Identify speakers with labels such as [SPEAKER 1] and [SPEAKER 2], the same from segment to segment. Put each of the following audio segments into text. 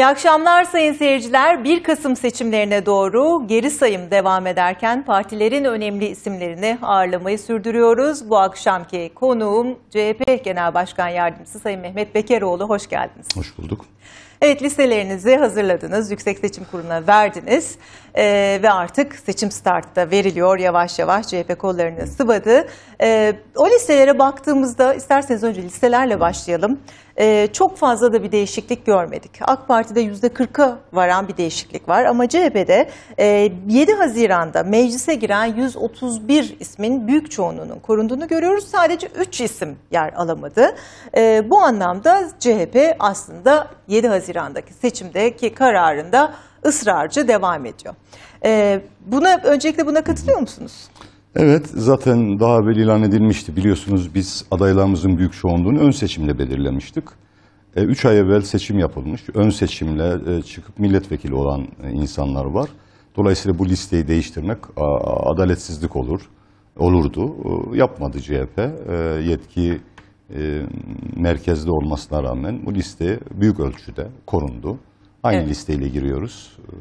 [SPEAKER 1] İyi akşamlar sayın seyirciler. 1 Kasım seçimlerine doğru geri sayım devam ederken partilerin önemli isimlerini ağırlamayı sürdürüyoruz. Bu akşamki konuğum CHP Genel Başkan Yardımcısı Sayın Mehmet Bekeroğlu. Hoş geldiniz. Hoş bulduk. Evet listelerinizi hazırladınız, Yüksek Seçim Kurulu'na verdiniz ee, ve artık seçim startı da veriliyor yavaş yavaş CHP kollarını sıvadı. Ee, o listelere baktığımızda isterseniz önce listelerle başlayalım. Ee, çok fazla da bir değişiklik görmedik. AK Parti'de %40'a varan bir değişiklik var ama CHP'de 7 e, Haziran'da meclise giren 131 ismin büyük çoğunluğunun korunduğunu görüyoruz. Sadece 3 isim yer alamadı. E, bu anlamda CHP aslında 7 Haziran'daki seçimdeki kararında ısrarcı devam ediyor. E, buna Öncelikle buna katılıyor musunuz?
[SPEAKER 2] Evet, zaten daha evvel ilan edilmişti. Biliyorsunuz biz adaylarımızın büyük çoğunluğunu ön seçimle belirlemiştik. E, üç ay evvel seçim yapılmış. Ön seçimle e, çıkıp milletvekili olan e, insanlar var. Dolayısıyla bu listeyi değiştirmek a, adaletsizlik olur, olurdu. E, yapmadı CHP. E, yetki e, merkezde olmasına rağmen bu liste büyük ölçüde korundu. Aynı evet. listeyle giriyoruz. E,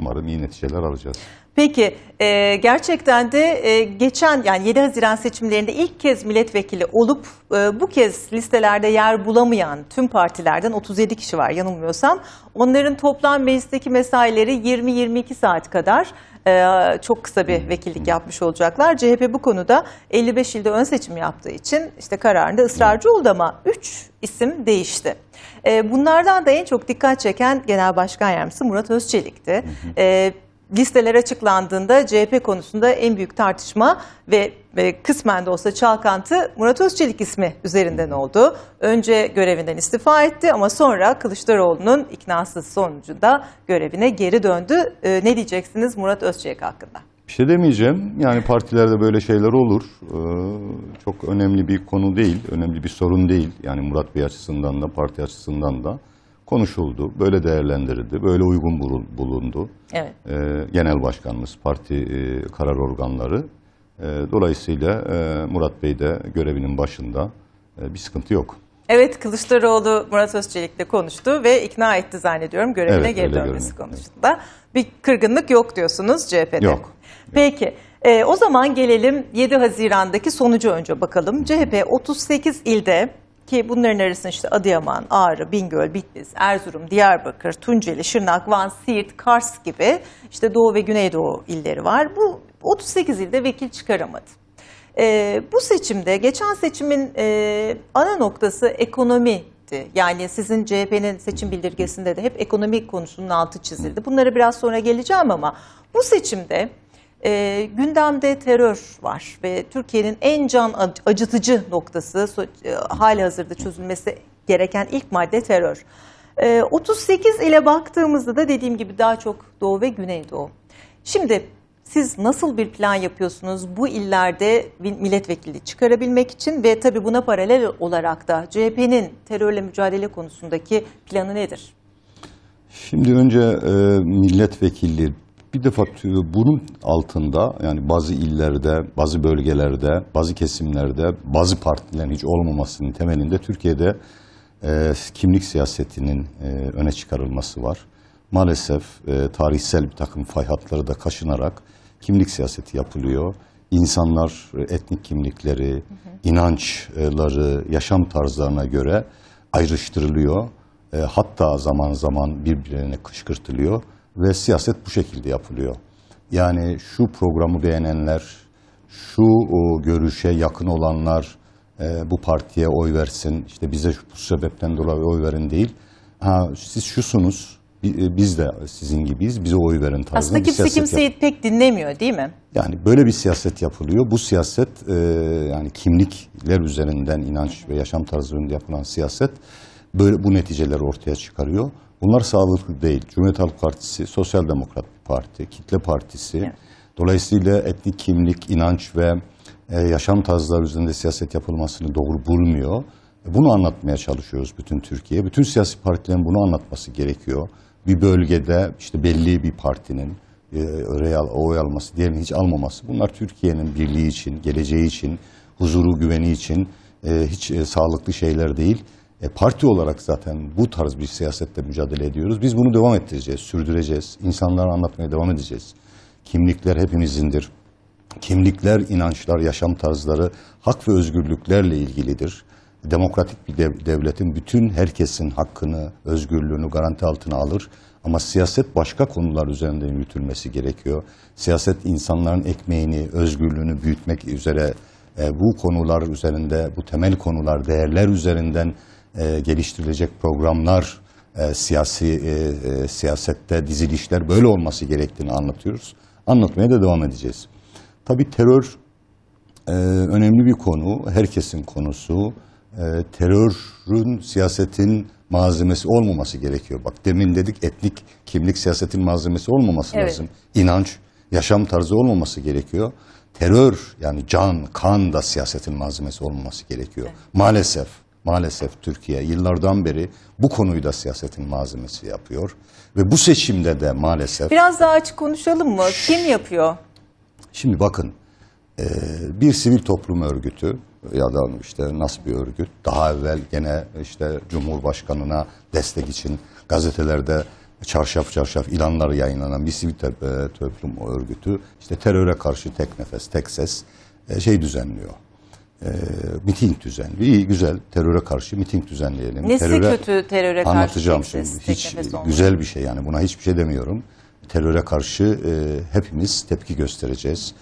[SPEAKER 2] umarım iyi neticeler alacağız.
[SPEAKER 1] Peki e, gerçekten de e, geçen yani 7 Haziran seçimlerinde ilk kez milletvekili olup e, bu kez listelerde yer bulamayan tüm partilerden 37 kişi var yanılmıyorsam. Onların toplam meclisteki mesaileri 20-22 saat kadar. Ee, çok kısa bir hmm. vekillik yapmış olacaklar. CHP bu konuda 55 ilde ön seçim yaptığı için işte kararında ısrarcı oldu ama 3 isim değişti. Ee, bunlardan da en çok dikkat çeken Genel Başkan Yardımcısı Murat Özçelik'ti. Ee, listeler açıklandığında CHP konusunda en büyük tartışma ve, ve kısmen de olsa çalkantı Murat Özçelik ismi üzerinden oldu. Önce görevinden istifa etti ama sonra Kılıçdaroğlu'nun iknasız sonucunda görevine geri döndü. E, ne diyeceksiniz Murat Özçelik hakkında?
[SPEAKER 2] Bir şey demeyeceğim. Yani partilerde böyle şeyler olur. Ee, çok önemli bir konu değil, önemli bir sorun değil. Yani Murat Bey açısından da, parti açısından da konuşuldu, böyle değerlendirildi, böyle uygun bulundu. Evet. E, genel başkanımız, parti e, karar organları. E, dolayısıyla e, Murat Bey de görevinin başında e, bir sıkıntı yok.
[SPEAKER 1] Evet Kılıçdaroğlu Murat Özçelik'le konuştu ve ikna etti zannediyorum görevine evet, geri dönmesi görünüyor. konusunda. Bir kırgınlık yok diyorsunuz CHP'de. Yok. Peki e, o zaman gelelim 7 Haziran'daki sonucu önce bakalım. CHP 38 ilde ki bunların arasında işte Adıyaman, Ağrı, Bingöl, Bitlis, Erzurum, Diyarbakır, Tunceli, Şırnak, Van, Siirt, Kars gibi işte Doğu ve Güneydoğu illeri var. Bu 38 ilde vekil çıkaramadı. E, bu seçimde geçen seçimin e, ana noktası ekonomiydi. Yani sizin CHP'nin seçim bildirgesinde de hep ekonomik konusunun altı çizildi. Bunlara biraz sonra geleceğim ama bu seçimde e, gündemde terör var ve Türkiye'nin en can acıtıcı noktası e, hali hazırda çözülmesi gereken ilk madde terör. E, ee, 38 ile baktığımızda da dediğim gibi daha çok Doğu ve Güneydoğu. Şimdi siz nasıl bir plan yapıyorsunuz bu illerde milletvekili çıkarabilmek için ve tabii buna paralel olarak da CHP'nin terörle mücadele konusundaki planı nedir?
[SPEAKER 2] Şimdi önce e, milletvekili bir defa bunun altında yani bazı illerde, bazı bölgelerde, bazı kesimlerde, bazı partilerin hiç olmamasının temelinde Türkiye'de e, kimlik siyasetinin e, öne çıkarılması var. Maalesef e, tarihsel bir takım fayhatları da kaşınarak kimlik siyaseti yapılıyor. İnsanlar e, etnik kimlikleri, inançları, yaşam tarzlarına göre ayrıştırılıyor. E, hatta zaman zaman birbirlerine kışkırtılıyor. Ve siyaset bu şekilde yapılıyor. Yani şu programı beğenenler, şu görüşe yakın olanlar e, bu partiye oy versin, işte bize bu sebepten dolayı oy verin değil. Ha, siz şusunuz, e, biz de sizin gibiyiz, bize oy verin tarzında Aslında kimse kimseyi yap-
[SPEAKER 1] pek dinlemiyor değil mi?
[SPEAKER 2] Yani böyle bir siyaset yapılıyor. Bu siyaset e, yani kimlikler üzerinden inanç ve yaşam tarzı üzerinde yapılan siyaset böyle bu neticeleri ortaya çıkarıyor. Bunlar sağlıklı değil. Cumhuriyet Halk Partisi, Sosyal Demokrat Parti, Kitle Partisi. Evet. Dolayısıyla etnik kimlik, inanç ve e, yaşam tarzları üzerinde siyaset yapılmasını doğru bulmuyor. E, bunu anlatmaya çalışıyoruz bütün Türkiye. Bütün siyasi partilerin bunu anlatması gerekiyor. Bir bölgede işte belli bir partinin e, real oy alması, diğerinin hiç almaması. Bunlar Türkiye'nin birliği için, geleceği için, huzuru, güveni için e, hiç e, sağlıklı şeyler değil. E, parti olarak zaten bu tarz bir siyasette mücadele ediyoruz. Biz bunu devam ettireceğiz, sürdüreceğiz. İnsanlara anlatmaya devam edeceğiz. Kimlikler hepimizindir. Kimlikler, inançlar, yaşam tarzları hak ve özgürlüklerle ilgilidir. Demokratik bir dev devletin bütün herkesin hakkını, özgürlüğünü garanti altına alır. Ama siyaset başka konular üzerinde yürütülmesi gerekiyor. Siyaset insanların ekmeğini, özgürlüğünü büyütmek üzere e, bu konular üzerinde, bu temel konular, değerler üzerinden e, geliştirilecek programlar, e, siyasi e, siyasette dizilişler böyle olması gerektiğini anlatıyoruz. Anlatmaya da devam edeceğiz. Tabii terör önemli bir konu, herkesin konusu. terörün siyasetin malzemesi olmaması gerekiyor. Bak demin dedik etnik kimlik siyasetin malzemesi olmaması evet. lazım. İnanç, yaşam tarzı olmaması gerekiyor. Terör yani can, kan da siyasetin malzemesi olmaması gerekiyor. Evet. Maalesef maalesef Türkiye yıllardan beri bu konuyu da siyasetin malzemesi yapıyor. Ve bu seçimde de maalesef...
[SPEAKER 1] Biraz daha açık konuşalım mı? Kim yapıyor?
[SPEAKER 2] Şimdi bakın e, bir sivil toplum örgütü ya da işte nasıl bir örgüt daha evvel gene işte Cumhurbaşkanına destek için gazetelerde çarşaf çarşaf ilanlar yayınlanan bir sivil e, toplum örgütü işte teröre karşı tek nefes tek ses e, şey düzenliyor e, miting düzenli. İyi güzel teröre karşı miting düzenleyelim. Nesi teröre, kötü teröre karşı? Anlatacağım şimdi. Hiç güzel bir şey yani buna hiçbir şey demiyorum. Teröre karşı e, hepimiz tepki göstereceğiz.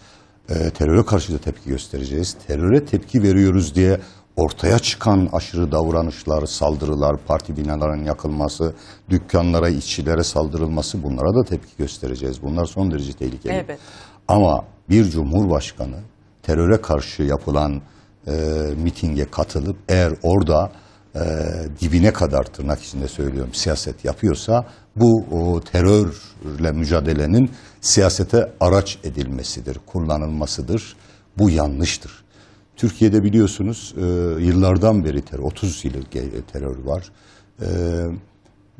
[SPEAKER 2] E, teröre karşı da tepki göstereceğiz. Teröre tepki veriyoruz diye ortaya çıkan aşırı davranışlar, saldırılar, parti binalarının yakılması, dükkanlara, işçilere saldırılması bunlara da tepki göstereceğiz. Bunlar son derece tehlikeli. Evet. Ama bir cumhurbaşkanı teröre karşı yapılan e, mitinge katılıp eğer orada e, dibine kadar tırnak içinde söylüyorum siyaset yapıyorsa bu o, terörle mücadelenin siyasete araç edilmesidir, kullanılmasıdır. Bu yanlıştır. Türkiye'de biliyorsunuz e, yıllardan beri terör, 30 yıl terör var. E,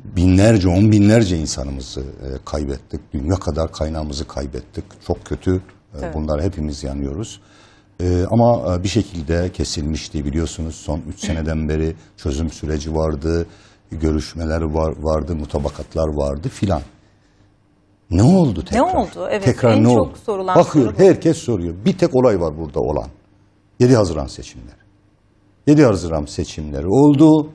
[SPEAKER 2] binlerce, on binlerce insanımızı e, kaybettik. Dünya kadar kaynağımızı kaybettik. Çok kötü. E, evet. Bunlar hepimiz yanıyoruz. Ee, ama e, bir şekilde kesilmişti biliyorsunuz son 3 seneden beri çözüm süreci vardı, görüşmeler var, vardı, mutabakatlar vardı filan. Ne oldu tekrar?
[SPEAKER 1] Ne oldu? Evet, tekrar en ne çok oldu? sorulan Bakıyor,
[SPEAKER 2] soru herkes soruyor. Bir tek olay var burada olan. 7 Haziran seçimleri. 7 Haziran seçimleri oldu.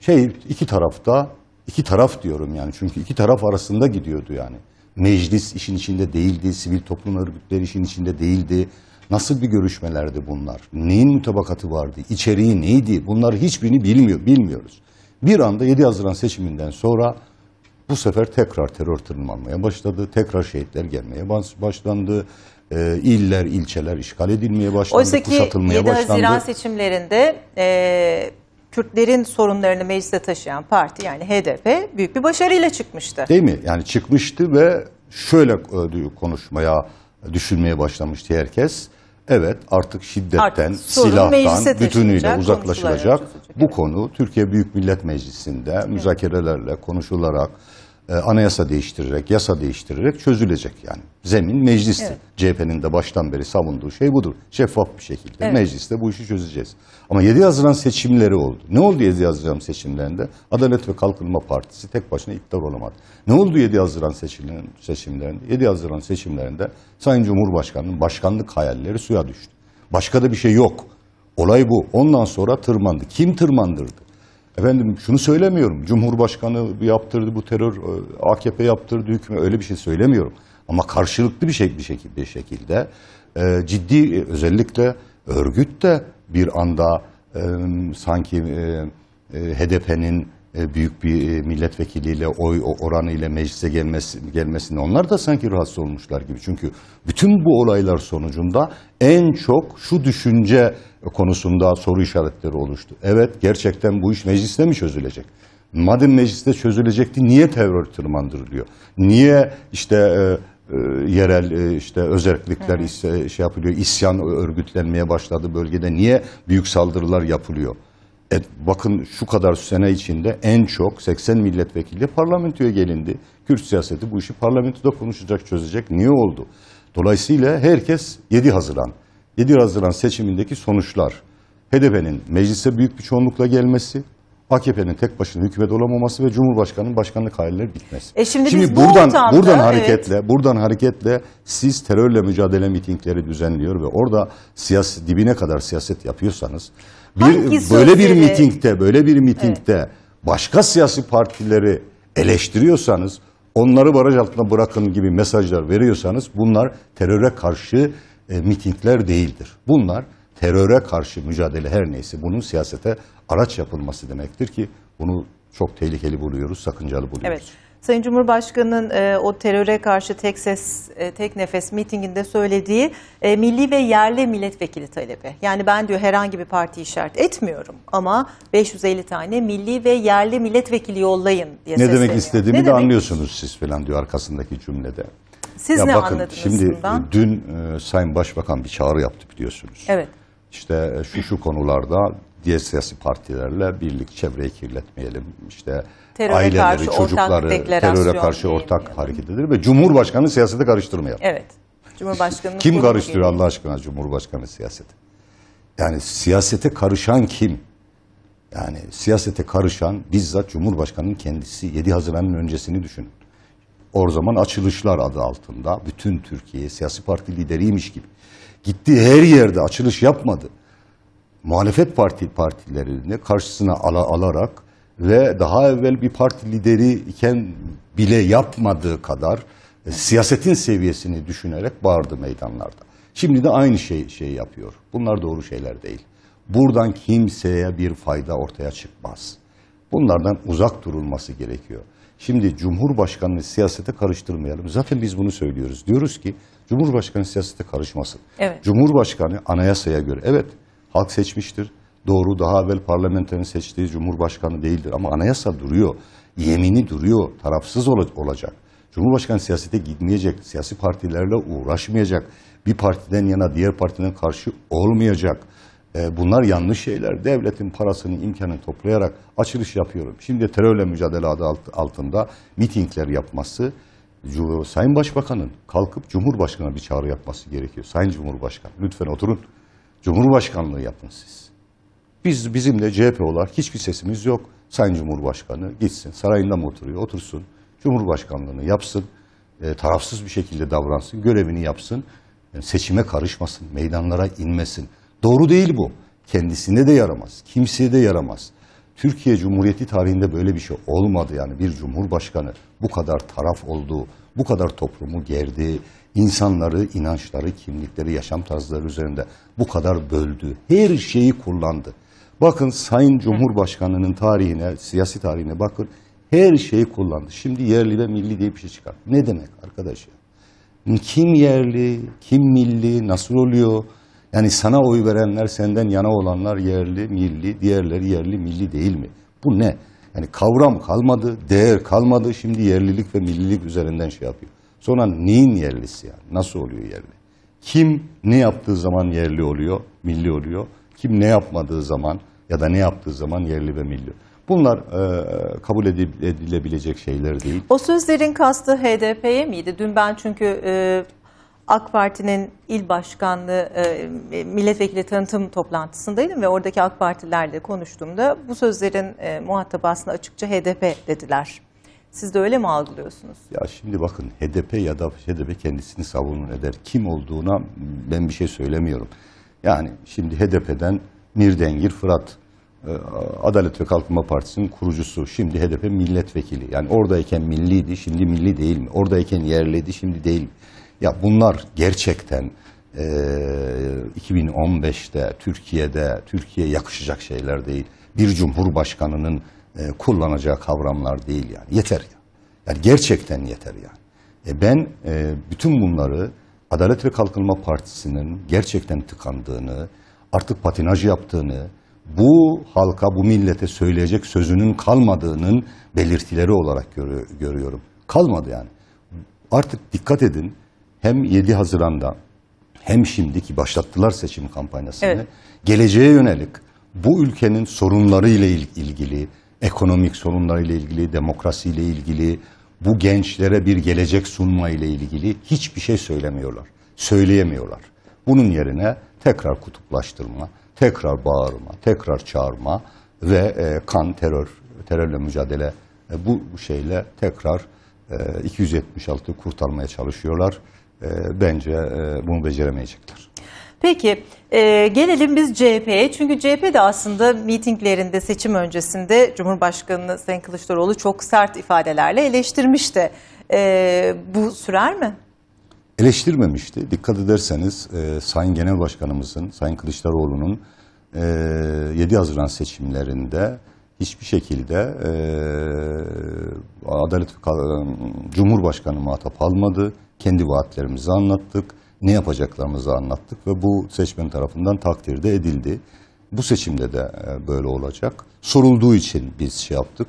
[SPEAKER 2] Şey iki tarafta, iki taraf diyorum yani çünkü iki taraf arasında gidiyordu yani. Meclis işin içinde değildi, sivil toplum örgütleri işin içinde değildi. Nasıl bir görüşmelerdi bunlar? Neyin mutabakatı vardı? İçeriği neydi? Bunları hiçbirini bilmiyor, bilmiyoruz. Bir anda 7 Haziran seçiminden sonra bu sefer tekrar terör tırmanmaya başladı. Tekrar şehitler gelmeye başlandı. E, iller, ilçeler işgal edilmeye başlandı, Oysa ki kuşatılmaya 7 başlandı. Haziran
[SPEAKER 1] seçimlerinde e, Kürtlerin sorunlarını meclise taşıyan parti yani HDP büyük bir başarıyla çıkmıştı. Değil mi?
[SPEAKER 2] Yani çıkmıştı ve şöyle e, konuşmaya, düşünmeye başlamıştı herkes. Evet artık şiddetten, artık silahtan bütünüyle uzaklaşılacak. Bu konu Türkiye Büyük Millet Meclisi'nde müzakerelerle konuşularak e, anayasa değiştirerek, yasa değiştirerek çözülecek yani. Zemin meclisti. Evet. CHP'nin de baştan beri savunduğu şey budur. Şeffaf bir şekilde evet. mecliste bu işi çözeceğiz. Ama 7 Haziran seçimleri oldu. Ne oldu 7 Haziran seçimlerinde? Adalet ve Kalkınma Partisi tek başına iktidar olamadı. Ne oldu 7 Haziran seçimlerinde? 7 Haziran seçimlerinde Sayın Cumhurbaşkanı'nın başkanlık hayalleri suya düştü. Başka da bir şey yok. Olay bu. Ondan sonra tırmandı. Kim tırmandırdı? Efendim şunu söylemiyorum. Cumhurbaşkanı yaptırdı bu terör, e, AKP yaptırdı hükmü öyle bir şey söylemiyorum. Ama karşılıklı bir, şey, bir şekilde, bir şekilde e, ciddi e, özellikle örgüt de bir anda e, sanki e, e HDP'nin e, büyük bir e, milletvekiliyle oy oranı ile meclise gelmesi, gelmesini onlar da sanki rahatsız olmuşlar gibi. Çünkü bütün bu olaylar sonucunda en çok şu düşünce konusunda soru işaretleri oluştu. Evet gerçekten bu iş mecliste mi çözülecek? Madem mecliste çözülecekti niye terör tırmandırılıyor? Niye işte e, e, yerel e, işte özellikler evet. şey yapılıyor? İsyan örgütlenmeye başladı bölgede. Niye büyük saldırılar yapılıyor? E, bakın şu kadar sene içinde en çok 80 milletvekili parlamentoya gelindi. Kürt siyaseti bu işi parlamentoda konuşacak, çözecek. Niye oldu? Dolayısıyla herkes 7 Haziran. 7 Haziran seçimindeki sonuçlar. HDP'nin meclise büyük bir çoğunlukla gelmesi, AKP'nin tek başına hükümet olamaması ve Cumhurbaşkanı'nın başkanlık haliyle bitmesi. E şimdi şimdi biz buradan bu ortamda, buradan hareketle evet. buradan hareketle siz terörle mücadele mitingleri düzenliyor ve orada siyasi dibine kadar siyaset yapıyorsanız bir Hangi böyle bir mitingde böyle bir mitingde evet. başka siyasi partileri eleştiriyorsanız onları baraj altına bırakın gibi mesajlar veriyorsanız bunlar teröre karşı e, mitingler değildir. Bunlar teröre karşı mücadele her neyse bunun siyasete araç yapılması demektir ki bunu çok tehlikeli buluyoruz, sakıncalı buluyoruz. Evet.
[SPEAKER 1] Sayın Cumhurbaşkanı'nın e, o teröre karşı tek ses, e, tek nefes mitinginde söylediği e, milli ve yerli milletvekili talebi. Yani ben diyor herhangi bir parti işaret etmiyorum ama 550 tane milli ve yerli milletvekili yollayın diye Ne demek istediğimi ne de demek?
[SPEAKER 2] anlıyorsunuz siz falan diyor arkasındaki cümlede.
[SPEAKER 1] Siz ya ne bakın, anladınız şimdi e, bundan?
[SPEAKER 2] Dün e, Sayın Başbakan bir çağrı yaptı biliyorsunuz. Evet işte e, şu şu konularda diğer siyasi partilerle birlik çevreyi kirletmeyelim. İşte
[SPEAKER 1] teröre aileleri, karşı çocukları teröre karşı
[SPEAKER 2] ortak hareket edilir ve Cumhurbaşkanı siyaseti karıştırmayalım.
[SPEAKER 1] Evet. Cumhurbaşkanı kim karıştırıyor
[SPEAKER 2] Allah aşkına Cumhurbaşkanı siyaseti. Yani siyasete karışan kim? Yani siyasete karışan bizzat Cumhurbaşkanı'nın kendisi 7 Haziran'ın öncesini düşünün. O zaman açılışlar adı altında bütün Türkiye siyasi parti lideriymiş gibi Gittiği her yerde açılış yapmadı. Muhalefet parti partilerini karşısına ala, alarak ve daha evvel bir parti lideri iken bile yapmadığı kadar e, siyasetin seviyesini düşünerek bağırdı meydanlarda. Şimdi de aynı şey, şey yapıyor. Bunlar doğru şeyler değil. Buradan kimseye bir fayda ortaya çıkmaz. Bunlardan uzak durulması gerekiyor. Şimdi Cumhurbaşkanı'nı siyasete karıştırmayalım. Zaten biz bunu söylüyoruz. Diyoruz ki Cumhurbaşkanı siyasete karışmasın. Evet. Cumhurbaşkanı anayasaya göre evet halk seçmiştir. Doğru daha evvel parlamenterin seçtiği cumhurbaşkanı değildir ama anayasa duruyor. Yemini duruyor. Tarafsız ol olacak. Cumhurbaşkanı siyasete gitmeyecek. Siyasi partilerle uğraşmayacak. Bir partiden yana diğer partiden karşı olmayacak. E, bunlar yanlış şeyler. Devletin parasını, imkanını toplayarak açılış yapıyorum. Şimdi terörle mücadele adı altında mitingler yapması Sayın Başbakan'ın kalkıp Cumhurbaşkanı'na bir çağrı yapması gerekiyor. Sayın Cumhurbaşkanı lütfen oturun. Cumhurbaşkanlığı yapın siz. Biz bizim de CHP olarak hiçbir sesimiz yok. Sayın Cumhurbaşkanı gitsin sarayında mı oturuyor otursun. Cumhurbaşkanlığını yapsın. E, tarafsız bir şekilde davransın. Görevini yapsın. Yani e, seçime karışmasın. Meydanlara inmesin. Doğru değil bu. Kendisine de yaramaz. Kimseye de yaramaz. Türkiye Cumhuriyeti tarihinde böyle bir şey olmadı. Yani bir cumhurbaşkanı bu kadar taraf olduğu bu kadar toplumu gerdi, insanları, inançları, kimlikleri, yaşam tarzları üzerinde bu kadar böldü. Her şeyi kullandı. Bakın Sayın Cumhurbaşkanı'nın tarihine, siyasi tarihine bakın. Her şeyi kullandı. Şimdi yerli ve milli diye bir şey çıkar. Ne demek arkadaş ya? Kim yerli, kim milli, nasıl oluyor? Yani sana oy verenler, senden yana olanlar yerli, milli, diğerleri yerli, milli değil mi? Bu ne? Yani kavram kalmadı, değer kalmadı. Şimdi yerlilik ve millilik üzerinden şey yapıyor. Sonra neyin yerlisi yani? Nasıl oluyor yerli? Kim ne yaptığı zaman yerli oluyor, milli oluyor. Kim ne yapmadığı zaman ya da ne yaptığı zaman yerli ve milli. Bunlar e, kabul edilebilecek şeyler değil.
[SPEAKER 1] O sözlerin kastı HDP'ye miydi? Dün ben çünkü e, AK Parti'nin il başkanlığı e, milletvekili tanıtım toplantısındaydım ve oradaki AK Partilerle konuştuğumda bu sözlerin e, muhatabı aslında açıkça HDP dediler. Siz de öyle mi algılıyorsunuz?
[SPEAKER 2] Ya şimdi bakın HDP ya da HDP kendisini savunur eder. Kim olduğuna ben bir şey söylemiyorum. Yani şimdi HDP'den Mirdengir Fırat, e, Adalet ve Kalkınma Partisi'nin kurucusu. Şimdi HDP milletvekili. Yani oradayken milliydi, şimdi milli değil mi? Oradayken yerliydi, şimdi değil mi? Ya bunlar gerçekten e, 2015'te Türkiye'de Türkiye yakışacak şeyler değil. Bir cumhurbaşkanının e, kullanacağı kavramlar değil yani. Yeter ya. Yani gerçekten yeter yani. E ben e, bütün bunları Adalet ve Kalkınma Partisi'nin gerçekten tıkandığını, artık patinaj yaptığını, bu halka, bu millete söyleyecek sözünün kalmadığının belirtileri olarak görüyorum. Kalmadı yani. Artık dikkat edin hem 7 Haziran'da hem şimdiki başlattılar seçim kampanyasını. Evet. Geleceğe yönelik bu ülkenin sorunları ile ilgili, ekonomik sorunları ile ilgili, demokrasi ile ilgili, bu gençlere bir gelecek sunma ile ilgili hiçbir şey söylemiyorlar. Söyleyemiyorlar. Bunun yerine tekrar kutuplaştırma, tekrar bağırma, tekrar çağırma ve e, kan terör, terörle mücadele e, bu şeyle tekrar 276 e, kurtarmaya çalışıyorlar. Ee, bence e, bunu beceremeyecekler.
[SPEAKER 1] Peki e, gelelim biz CHP'ye çünkü CHP de aslında mitinglerinde seçim öncesinde Cumhurbaşkanı Sayın Kılıçdaroğlu çok sert ifadelerle eleştirmişti. E, bu sürer mi?
[SPEAKER 2] Eleştirmemişti. Dikkat ederseniz e, Sayın Genel Başkanımızın, Sayın Kılıçdaroğlu'nun e, 7 Haziran seçimlerinde hiçbir şekilde e, Adalet e, Cumhurbaşkanı muhatap almadı kendi vaatlerimizi anlattık, ne yapacaklarımızı anlattık ve bu seçmen tarafından takdir de edildi. Bu seçimde de e, böyle olacak. Sorulduğu için biz şey yaptık.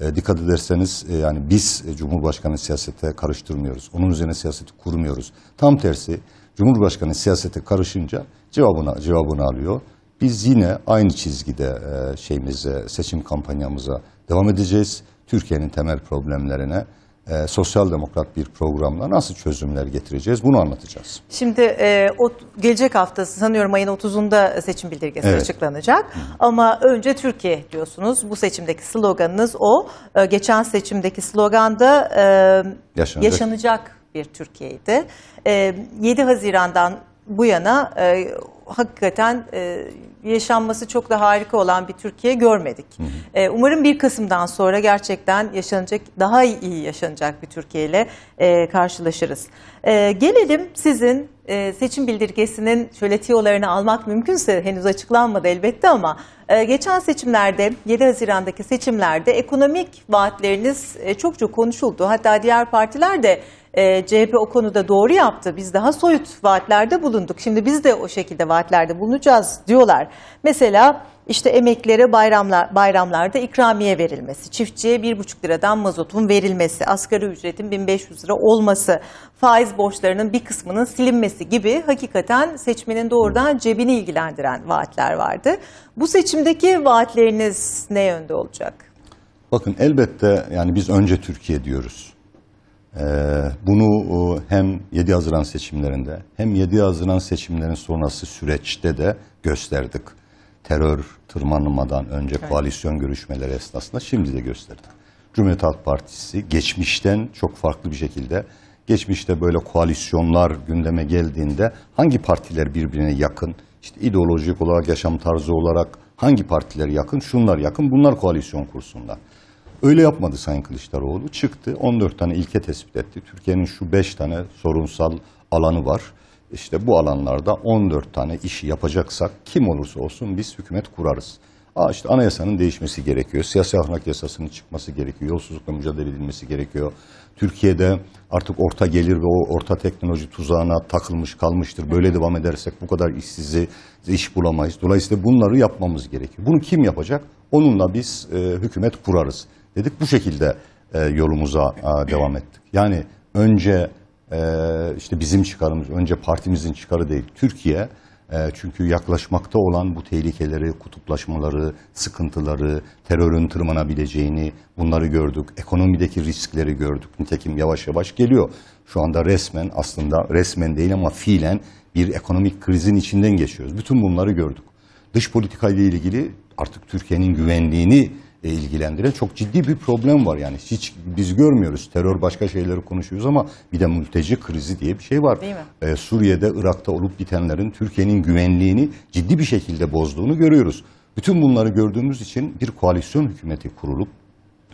[SPEAKER 2] E, dikkat ederseniz e, yani biz e, Cumhurbaşkanı siyasete karıştırmıyoruz. Onun üzerine siyaseti kurmuyoruz. Tam tersi Cumhurbaşkanı siyasete karışınca cevabını cevabını alıyor. Biz yine aynı çizgide e, şeyimize, seçim kampanyamıza devam edeceğiz. Türkiye'nin temel problemlerine e, sosyal demokrat bir programla nasıl çözümler getireceğiz bunu
[SPEAKER 1] anlatacağız. Şimdi e, o gelecek hafta sanıyorum ayın 30'unda seçim bildirgesi evet. açıklanacak. Hı. Ama önce Türkiye diyorsunuz. Bu seçimdeki sloganınız o. E, geçen seçimdeki sloganda e, yaşanacak. yaşanacak bir Türkiye'ydi. E, 7 Haziran'dan bu yana e, hakikaten e, yaşanması çok da harika olan bir Türkiye görmedik. Hı hı. E, umarım 1 Kasım'dan sonra gerçekten yaşanacak, daha iyi yaşanacak bir Türkiye ile e, karşılaşırız. E, gelelim sizin seçim bildirgesinin şöyle tiyolarını almak mümkünse henüz açıklanmadı elbette ama geçen seçimlerde 7 Haziran'daki seçimlerde ekonomik vaatleriniz e, çokça konuşuldu. Hatta diğer partiler de e, ee, CHP o konuda doğru yaptı. Biz daha soyut vaatlerde bulunduk. Şimdi biz de o şekilde vaatlerde bulunacağız diyorlar. Mesela işte emeklere bayramlar, bayramlarda ikramiye verilmesi, çiftçiye 1,5 liradan mazotun verilmesi, asgari ücretin 1500 lira olması, faiz borçlarının bir kısmının silinmesi gibi hakikaten seçmenin doğrudan cebini ilgilendiren vaatler vardı. Bu seçimdeki vaatleriniz ne yönde olacak?
[SPEAKER 2] Bakın elbette yani biz önce Türkiye diyoruz. Ee, bunu e, hem 7 Haziran seçimlerinde hem 7 Haziran seçimlerin sonrası süreçte de gösterdik. Terör tırmanmadan önce koalisyon görüşmeleri esnasında şimdi de gösterdik. Cumhuriyet Halk Partisi geçmişten çok farklı bir şekilde geçmişte böyle koalisyonlar gündeme geldiğinde hangi partiler birbirine yakın, işte ideolojik olarak, yaşam tarzı olarak hangi partiler yakın, şunlar yakın, bunlar koalisyon kursunda. Öyle yapmadı Sayın Kılıçdaroğlu. Çıktı 14 tane ilke tespit etti. Türkiye'nin şu 5 tane sorunsal alanı var. İşte bu alanlarda 14 tane işi yapacaksak kim olursa olsun biz hükümet kurarız. Aa işte anayasanın değişmesi gerekiyor. Siyasi ahlak yasasının çıkması gerekiyor. Yolsuzlukla mücadele edilmesi gerekiyor. Türkiye'de artık orta gelir ve o orta teknoloji tuzağına takılmış kalmıştır. Böyle devam edersek bu kadar işsizi iş bulamayız. Dolayısıyla bunları yapmamız gerekiyor. Bunu kim yapacak? Onunla biz e, hükümet kurarız dedik. Bu şekilde e, yolumuza e, devam ettik. Yani önce e, işte bizim çıkarımız, önce partimizin çıkarı değil. Türkiye e, çünkü yaklaşmakta olan bu tehlikeleri, kutuplaşmaları, sıkıntıları, terörün tırmanabileceğini bunları gördük. Ekonomideki riskleri gördük. Nitekim yavaş yavaş geliyor. Şu anda resmen aslında resmen değil ama fiilen bir ekonomik krizin içinden geçiyoruz. Bütün bunları gördük. Dış politikayla ilgili artık Türkiye'nin güvenliğini e, ilgilendiren çok ciddi bir problem var. Yani hiç biz görmüyoruz. Terör başka şeyleri konuşuyoruz ama bir de mülteci krizi diye bir şey var. Ee, Suriye'de, Irak'ta olup bitenlerin Türkiye'nin güvenliğini ciddi bir şekilde bozduğunu görüyoruz. Bütün bunları gördüğümüz için bir koalisyon hükümeti kurulup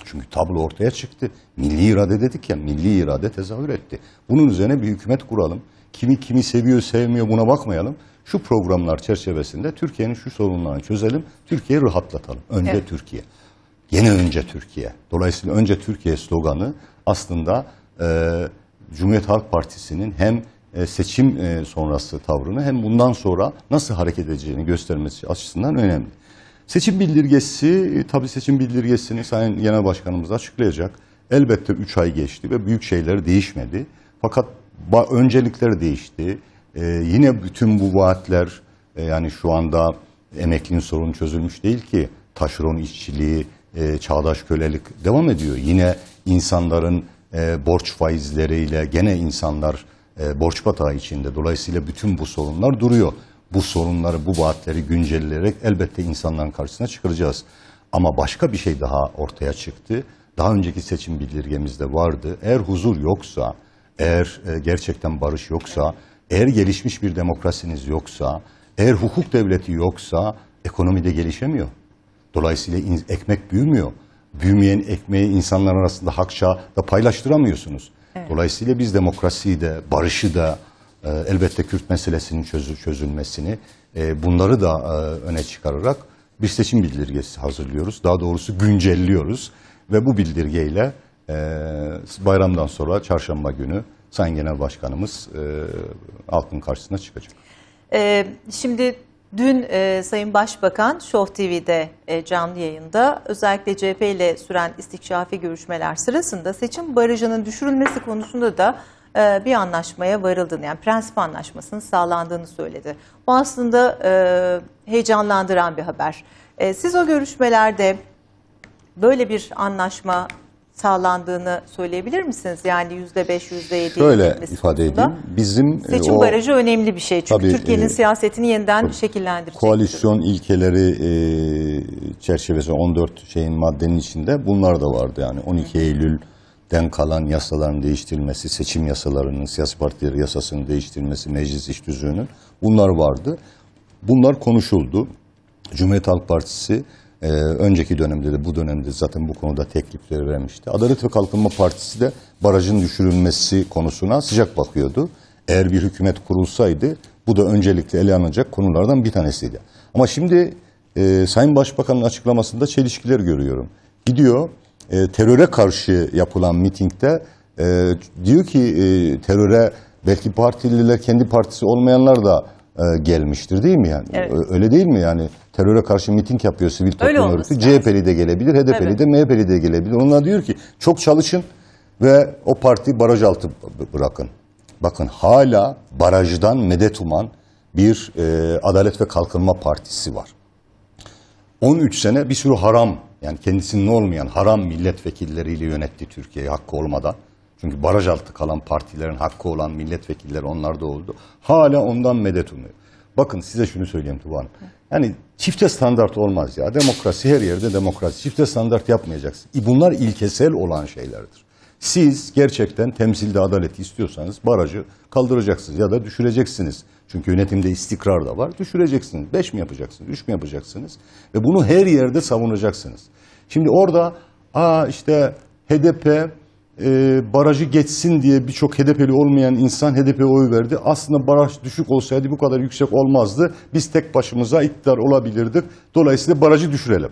[SPEAKER 2] çünkü tablo ortaya çıktı. Milli irade dedik ya, milli irade tezahür etti. Bunun üzerine bir hükümet kuralım. Kimi kimi seviyor, sevmiyor buna bakmayalım. Şu programlar çerçevesinde Türkiye'nin şu sorunlarını çözelim, Türkiye'yi rahatlatalım. Önce evet. Türkiye. Yeni önce Türkiye. Dolayısıyla önce Türkiye sloganı aslında e, Cumhuriyet Halk Partisi'nin hem e, seçim e, sonrası tavrını hem bundan sonra nasıl hareket edeceğini göstermesi açısından önemli. Seçim bildirgesi, e, tabii seçim bildirgesini Sayın Genel Başkanımız açıklayacak. Elbette 3 ay geçti ve büyük şeyler değişmedi. Fakat öncelikler değişti. Ee, yine bütün bu vaatler, e, yani şu anda emeklinin sorunu çözülmüş değil ki. Taşeron işçiliği, e, çağdaş kölelik devam ediyor. Yine insanların e, borç faizleriyle gene insanlar e, borç batağı içinde. Dolayısıyla bütün bu sorunlar duruyor. Bu sorunları, bu vaatleri güncelleyerek elbette insanların karşısına çıkaracağız. Ama başka bir şey daha ortaya çıktı. Daha önceki seçim bildirgemizde vardı. Eğer huzur yoksa, eğer e, gerçekten barış yoksa, eğer gelişmiş bir demokrasiniz yoksa, eğer hukuk devleti yoksa ekonomi de gelişemiyor. Dolayısıyla ekmek büyümüyor. Büyümeyen ekmeği insanlar arasında hakça da paylaştıramıyorsunuz. Evet. Dolayısıyla biz demokrasiyi de, barışı da, e, elbette Kürt meselesinin çözül çözülmesini, e, bunları da e, öne çıkararak bir seçim bildirgesi hazırlıyoruz. Daha doğrusu güncelliyoruz ve bu bildirgeyle e, bayramdan sonra çarşamba günü Sayın Genel Başkanımız e, halkın karşısına çıkacak.
[SPEAKER 1] Ee, şimdi Dün e, Sayın Başbakan Show TV'de e, canlı yayında özellikle CHP ile süren istikşafi görüşmeler sırasında seçim barajının düşürülmesi konusunda da e, bir anlaşmaya varıldığını yani prensip anlaşmasının sağlandığını söyledi. Bu aslında e, heyecanlandıran bir haber. E, siz o görüşmelerde böyle bir anlaşma sağlandığını söyleyebilir misiniz? Yani yüzde beş, yüzde yedi. Şöyle
[SPEAKER 2] ifade edeyim. Bizim e, seçim o, barajı
[SPEAKER 1] önemli bir şey çünkü Türkiye'nin e, siyasetini yeniden tabii, şekillendirecek.
[SPEAKER 2] Koalisyon ilkeleri e, çerçevesi 14 şeyin maddenin içinde bunlar da vardı yani 12 Hı. Eylül'den kalan yasaların değiştirilmesi, seçim yasalarının, siyasi partileri yasasının değiştirilmesi, meclis iş düzüğünün bunlar vardı. Bunlar konuşuldu. Cumhuriyet Halk Partisi ee, önceki dönemde de bu dönemde zaten bu konuda teklifleri vermişti. Adalet ve Kalkınma Partisi de barajın düşürülmesi konusuna sıcak bakıyordu. Eğer bir hükümet kurulsaydı bu da öncelikle ele alınacak konulardan bir tanesiydi. Ama şimdi e, Sayın Başbakan'ın açıklamasında çelişkiler görüyorum. Gidiyor e, teröre karşı yapılan mitingde e, diyor ki e, teröre belki partililer kendi partisi olmayanlar da e, gelmiştir değil mi yani? Evet. Öyle değil mi yani? teröre karşı miting yapıyor sivil toplum örgütü. CHP'li de gelebilir, HDP'li evet. de MHP'li de gelebilir. Onlar diyor ki çok çalışın ve o parti baraj altı bırakın. Bakın hala barajdan medet uman bir e, Adalet ve Kalkınma Partisi var. 13 sene bir sürü haram yani kendisinin olmayan haram milletvekilleriyle yönetti Türkiye'yi hakkı olmadan. Çünkü baraj altı kalan partilerin hakkı olan milletvekilleri onlar da oldu. Hala ondan medet umuyor. Bakın size şunu söyleyeyim Tuba Hanım. Yani çifte standart olmaz ya. Demokrasi her yerde demokrasi. Çifte standart yapmayacaksın. E, bunlar ilkesel olan şeylerdir. Siz gerçekten temsilde adaleti istiyorsanız barajı kaldıracaksınız ya da düşüreceksiniz. Çünkü yönetimde istikrar da var. Düşüreceksiniz. Beş mi yapacaksınız? Üç mü yapacaksınız? Ve bunu her yerde savunacaksınız. Şimdi orada aa işte HDP e, barajı geçsin diye birçok HDP'li olmayan insan HDP'ye oy verdi. Aslında baraj düşük olsaydı bu kadar yüksek olmazdı. Biz tek başımıza iktidar olabilirdik. Dolayısıyla barajı düşürelim.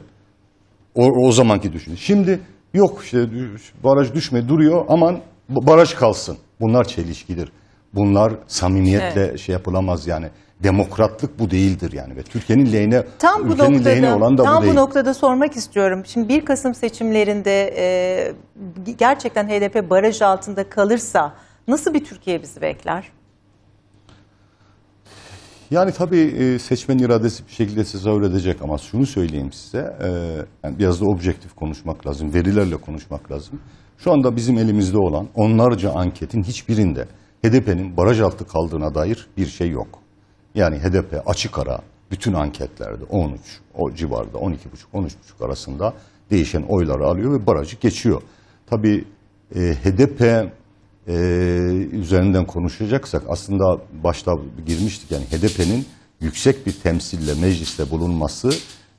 [SPEAKER 2] O, o zamanki düşün. Şimdi yok işte baraj düşme duruyor aman baraj kalsın. Bunlar çelişkidir. Bunlar samimiyetle evet. şey yapılamaz yani demokratlık bu değildir yani ve Türkiye'nin lehine tam bu noktada, lehine olan da tam bu, değil. Tam bu
[SPEAKER 1] noktada sormak istiyorum. Şimdi 1 Kasım seçimlerinde e, gerçekten HDP baraj altında kalırsa nasıl bir Türkiye bizi bekler?
[SPEAKER 2] Yani tabii e, seçmen iradesi bir şekilde tezahür edecek ama şunu söyleyeyim size. E, yani biraz da objektif konuşmak lazım, verilerle konuşmak lazım. Şu anda bizim elimizde olan onlarca anketin hiçbirinde HDP'nin baraj altı kaldığına dair bir şey yok. Yani HDP açık ara bütün anketlerde 13 o civarda 12,5 13,5 arasında değişen oyları alıyor ve barajı geçiyor. Tabi e, HDP e, üzerinden konuşacaksak aslında başta girmiştik yani HDP'nin yüksek bir temsille mecliste bulunması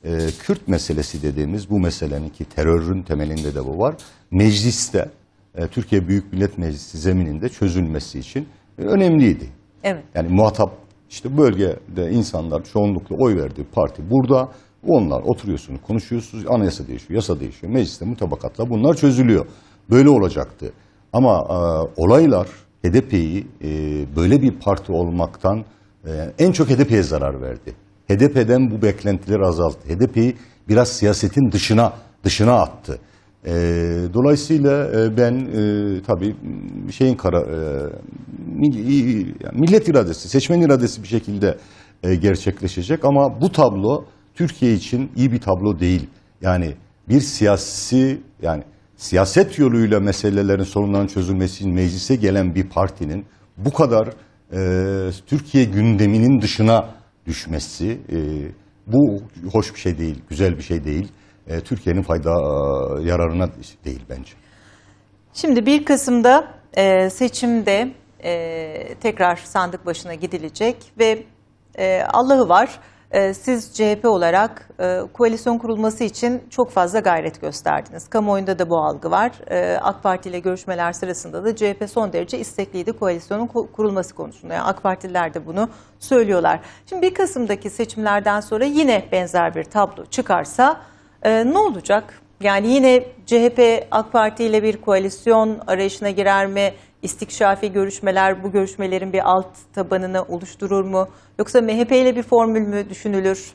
[SPEAKER 2] e, Kürt meselesi dediğimiz bu meselenin ki terörün temelinde de bu var. Mecliste e, Türkiye Büyük Millet Meclisi zemininde çözülmesi için önemliydi. Evet. Yani muhatap işte bölgede insanlar çoğunlukla oy verdiği parti burada. Onlar oturuyorsunuz, konuşuyorsunuz, anayasa değişiyor, yasa değişiyor, mecliste mutabakatla bunlar çözülüyor. Böyle olacaktı. Ama e, olaylar HDP'yi e, böyle bir parti olmaktan e, en çok HDP'ye zarar verdi. HDP'den bu beklentileri azalttı. HDP'yi biraz siyasetin dışına dışına attı. E, dolayısıyla e, ben e, tabii şeyin kara, e, millet iradesi, seçmen iradesi bir şekilde e, gerçekleşecek ama bu tablo Türkiye için iyi bir tablo değil. Yani bir siyasi yani siyaset yoluyla meselelerin sorunların çözülmesi meclise gelen bir partinin bu kadar e, Türkiye gündeminin dışına düşmesi e, bu hoş bir şey değil, güzel bir şey değil e, Türkiye'nin fayda e, yararına değil bence.
[SPEAKER 1] Şimdi 1 Kasım'da e, seçimde e, tekrar sandık başına gidilecek ve e, Allah'ı var e, siz CHP olarak e, koalisyon kurulması için çok fazla gayret gösterdiniz. Kamuoyunda da bu algı var. E, AK Parti ile görüşmeler sırasında da CHP son derece istekliydi koalisyonun kurulması konusunda. Yani AK Partililer de bunu söylüyorlar. Şimdi 1 Kasım'daki seçimlerden sonra yine benzer bir tablo çıkarsa... E, ne olacak? Yani yine CHP AK Parti ile bir koalisyon arayışına girer mi? İstikşafi görüşmeler bu görüşmelerin bir alt tabanını oluşturur mu? Yoksa MHP ile bir formül mü düşünülür?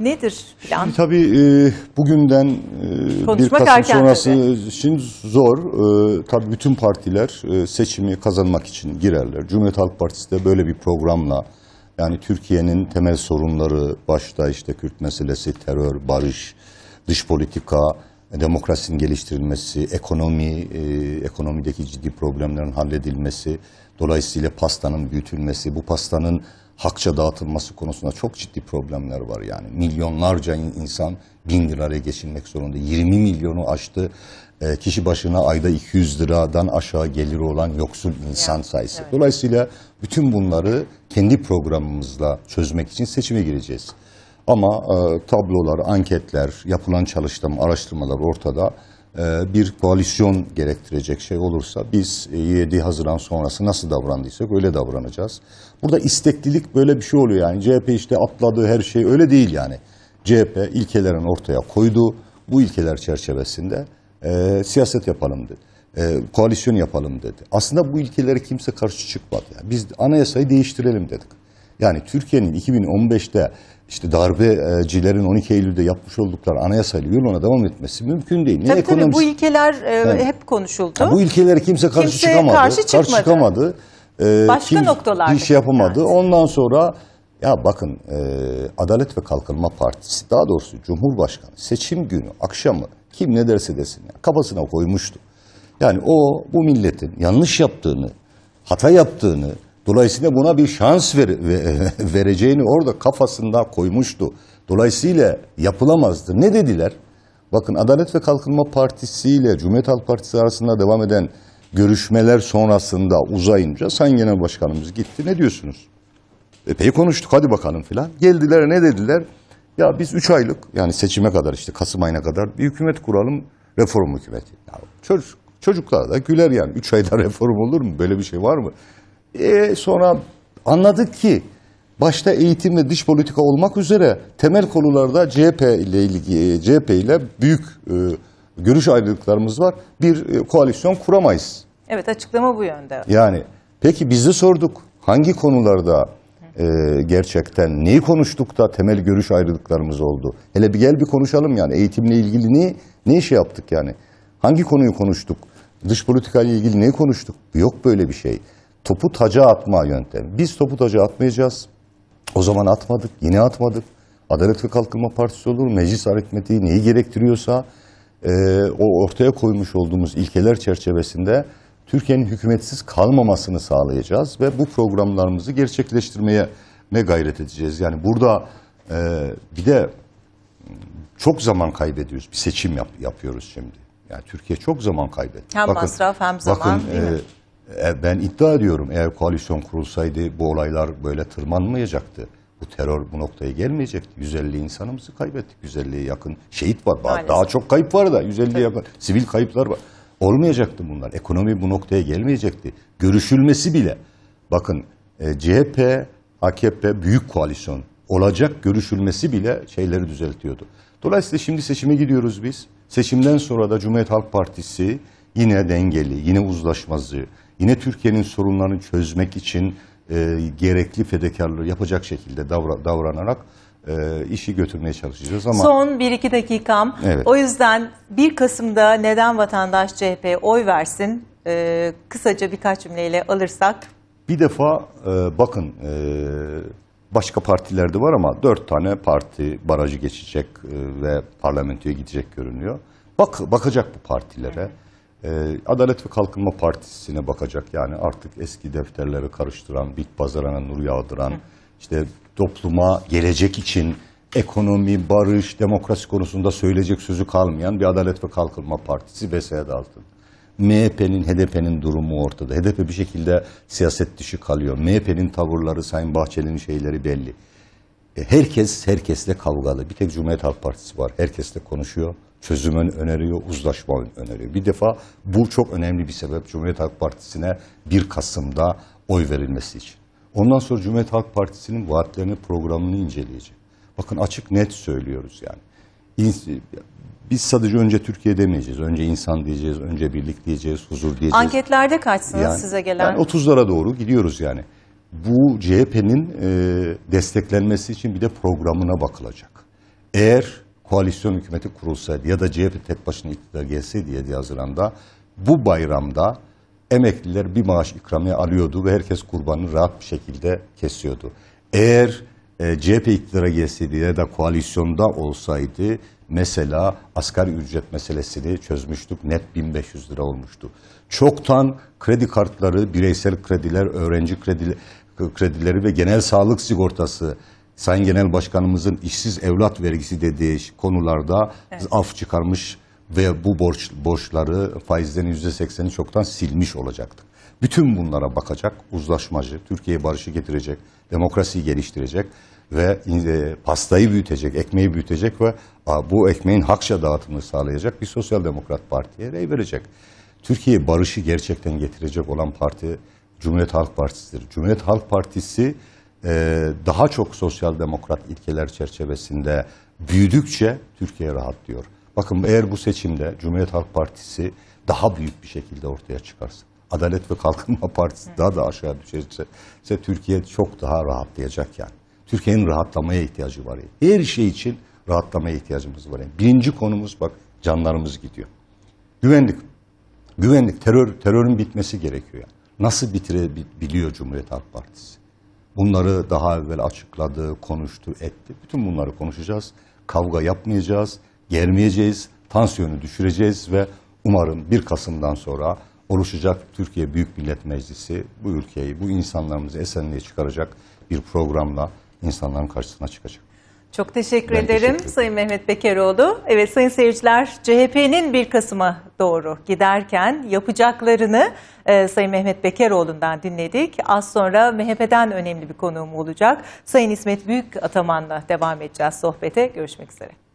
[SPEAKER 1] Nedir plan? Şimdi
[SPEAKER 2] tabii e, bugünden e, bir Kasım sonrası tabii. için zor. E, tabii bütün partiler e, seçimi kazanmak için girerler. Cumhuriyet Halk Partisi de böyle bir programla yani Türkiye'nin temel sorunları başta işte Kürt meselesi, terör, barış, dış politika, demokrasinin geliştirilmesi, ekonomi, e, ekonomideki ciddi problemlerin halledilmesi, dolayısıyla pastanın büyütülmesi, bu pastanın hakça dağıtılması konusunda çok ciddi problemler var yani. Milyonlarca insan bin liraya geçinmek zorunda. 20 milyonu aştı e, kişi başına ayda 200 liradan aşağı geliri olan yoksul insan yani, sayısı. Evet. Dolayısıyla bütün bunları kendi programımızla çözmek için seçime gireceğiz. Ama e, tablolar, anketler, yapılan çalıştama, araştırmalar ortada. E, bir koalisyon gerektirecek şey olursa biz e, 7 Haziran sonrası nasıl davrandıysak öyle davranacağız. Burada isteklilik böyle bir şey oluyor yani. CHP işte atladığı her şey öyle değil yani. CHP ilkelerini ortaya koydu. Bu ilkeler çerçevesinde e, siyaset yapalım dedi. E, koalisyon yapalım dedi. Aslında bu ilkelere kimse karşı çıkmadı. Yani biz anayasayı değiştirelim dedik. Yani Türkiye'nin 2015'te işte darbecilerin 12 Eylül'de yapmış oldukları anayasayla yoluna devam etmesi mümkün değil. Ne tabii ekonomist... tabii bu
[SPEAKER 1] ilkeler e, hep konuşuldu. Yani bu
[SPEAKER 2] ilkeleri kimse karşı kimse çıkamadı. Karşı çıkmadı. Karşı çıkamadı. Ee, Başka kim, noktalarda. Bir şey yapamadı. Yani. Ondan sonra ya bakın e, Adalet ve Kalkınma Partisi daha doğrusu Cumhurbaşkanı seçim günü akşamı kim ne derse desin ya kafasına koymuştu. Yani o bu milletin yanlış yaptığını, hata yaptığını, Dolayısıyla buna bir şans ver, vereceğini orada kafasında koymuştu. Dolayısıyla yapılamazdı. Ne dediler? Bakın Adalet ve Kalkınma Partisi ile Cumhuriyet Halk Partisi arasında devam eden görüşmeler sonrasında uzayınca Sayın Genel Başkanımız gitti. Ne diyorsunuz? Epey konuştuk hadi bakalım filan. Geldiler ne dediler? Ya biz 3 aylık yani seçime kadar işte Kasım ayına kadar bir hükümet kuralım reform hükümeti. Ya çocuk, çocuklar da güler yani 3 ayda reform olur mu? Böyle bir şey var mı? E, sonra anladık ki başta eğitim ve dış politika olmak üzere temel konularda CHP ile ilgili e, CHP ile büyük e, görüş ayrılıklarımız var. Bir e, koalisyon kuramayız.
[SPEAKER 1] Evet açıklama bu yönde.
[SPEAKER 2] Yani peki biz de sorduk hangi konularda e, gerçekten neyi konuştuk da temel görüş ayrılıklarımız oldu. Hele bir gel bir konuşalım yani eğitimle ilgili ne ne işi yaptık yani? Hangi konuyu konuştuk? Dış politika ile ilgili ne konuştuk? Yok böyle bir şey topu taca atma yöntemi. Biz topu taca atmayacağız. O zaman atmadık, yine atmadık. Adalet ve Kalkınma Partisi olur, meclis aritmetiği neyi gerektiriyorsa e, o ortaya koymuş olduğumuz ilkeler çerçevesinde Türkiye'nin hükümetsiz kalmamasını sağlayacağız ve bu programlarımızı gerçekleştirmeye ne gayret edeceğiz. Yani burada e, bir de çok zaman kaybediyoruz. Bir seçim yap, yapıyoruz şimdi. Yani Türkiye çok zaman kaybetti. Hem bakın, masraf hem zaman bakın, değil mi? E, e, ben iddia ediyorum eğer koalisyon kurulsaydı bu olaylar böyle tırmanmayacaktı. Bu terör bu noktaya gelmeyecekti. 150 insanımızı kaybettik. 150'ye yakın şehit var. Maalesef. Daha çok kayıp var da 150'ye yakın sivil kayıplar var. Olmayacaktı bunlar. Ekonomi bu noktaya gelmeyecekti. Görüşülmesi bile. Bakın e, CHP, AKP büyük koalisyon olacak görüşülmesi bile şeyleri düzeltiyordu. Dolayısıyla şimdi seçime gidiyoruz biz. Seçimden sonra da Cumhuriyet Halk Partisi yine dengeli, yine uzlaşmazı, yine Türkiye'nin sorunlarını çözmek için e, gerekli fedakarlığı yapacak şekilde davra, davranarak e, işi götürmeye çalışacağız ama Son
[SPEAKER 1] 1-2 dakikam. Evet. O yüzden 1 Kasım'da neden vatandaş CHP'ye oy versin? E, kısaca birkaç cümleyle alırsak.
[SPEAKER 2] Bir defa e, bakın e, başka partilerde var ama 4 tane parti barajı geçecek e, ve parlamentoya gidecek görünüyor. Bak bakacak bu partilere. Hı. Ee, Adalet ve Kalkınma Partisi'ne bakacak yani artık eski defterleri karıştıran, bit pazarına nur yağdıran, işte topluma gelecek için ekonomi, barış, demokrasi konusunda söyleyecek sözü kalmayan bir Adalet ve Kalkınma Partisi Besed Altın. MHP'nin, HDP'nin durumu ortada. HDP bir şekilde siyaset dışı kalıyor. MHP'nin tavırları, Sayın Bahçeli'nin şeyleri belli. E, herkes herkesle kavgalı. Bir tek Cumhuriyet Halk Partisi var. Herkesle konuşuyor çözümün öneriyor, uzlaşmanın öneriyor. Bir defa bu çok önemli bir sebep Cumhuriyet Halk Partisi'ne 1 Kasım'da oy verilmesi için. Ondan sonra Cumhuriyet Halk Partisi'nin vaatlerini, programını inceleyecek. Bakın açık net söylüyoruz yani. Biz sadece önce Türkiye demeyeceğiz. Önce insan diyeceğiz, önce birlik diyeceğiz, huzur diyeceğiz.
[SPEAKER 1] Anketlerde kaçsınız yani, size gelen? Yani
[SPEAKER 2] 30'lara doğru gidiyoruz yani. Bu CHP'nin e, desteklenmesi için bir de programına bakılacak. Eğer koalisyon hükümeti kurulsaydı ya da CHP tek başına iktidar gelseydi 7 Haziran'da bu bayramda emekliler bir maaş ikramiye alıyordu ve herkes kurbanını rahat bir şekilde kesiyordu. Eğer e, CHP iktidara gelseydi ya da koalisyonda olsaydı mesela asgari ücret meselesini çözmüştük. Net 1500 lira olmuştu. Çoktan kredi kartları, bireysel krediler, öğrenci kredileri, kredileri ve genel sağlık sigortası Sayın Genel Başkanımızın işsiz evlat vergisi dediği konularda evet. af çıkarmış ve bu borç borçları faizden yüzde sekseni çoktan silmiş olacaktık. Bütün bunlara bakacak uzlaşmacı, Türkiye'ye barışı getirecek, demokrasiyi geliştirecek ve e, pastayı büyütecek, ekmeği büyütecek ve bu ekmeğin hakça dağıtımını sağlayacak bir Sosyal Demokrat Parti'ye rey verecek. Türkiye barışı gerçekten getirecek olan parti Cumhuriyet Halk Partisi'dir. Cumhuriyet Halk Partisi e, daha çok sosyal demokrat ilkeler çerçevesinde büyüdükçe Türkiye rahatlıyor. Bakın eğer bu seçimde Cumhuriyet Halk Partisi daha büyük bir şekilde ortaya çıkarsa, Adalet ve Kalkınma Partisi daha da aşağı düşerse Türkiye çok daha rahatlayacak yani. Türkiye'nin rahatlamaya ihtiyacı var. Her şey için rahatlamaya ihtiyacımız var. Yani birinci konumuz bak canlarımız gidiyor. Güvenlik. Güvenlik, terör, terörün bitmesi gerekiyor yani. Nasıl bitirebiliyor Cumhuriyet Halk Partisi? Bunları daha evvel açıkladı, konuştu, etti. Bütün bunları konuşacağız. Kavga yapmayacağız, germeyeceğiz, tansiyonu düşüreceğiz ve umarım 1 Kasım'dan sonra oluşacak Türkiye Büyük Millet Meclisi bu ülkeyi, bu insanlarımızı esenliğe çıkaracak bir programla insanların karşısına çıkacak.
[SPEAKER 1] Çok teşekkür ben ederim teşekkür Sayın Mehmet Bekeroğlu. Evet sayın seyirciler CHP'nin bir Kasım'a doğru giderken yapacaklarını e, Sayın Mehmet Bekeroğlu'ndan dinledik. Az sonra MHP'den önemli bir konuğum olacak. Sayın İsmet Büyük Ataman'la devam edeceğiz sohbete. Görüşmek üzere.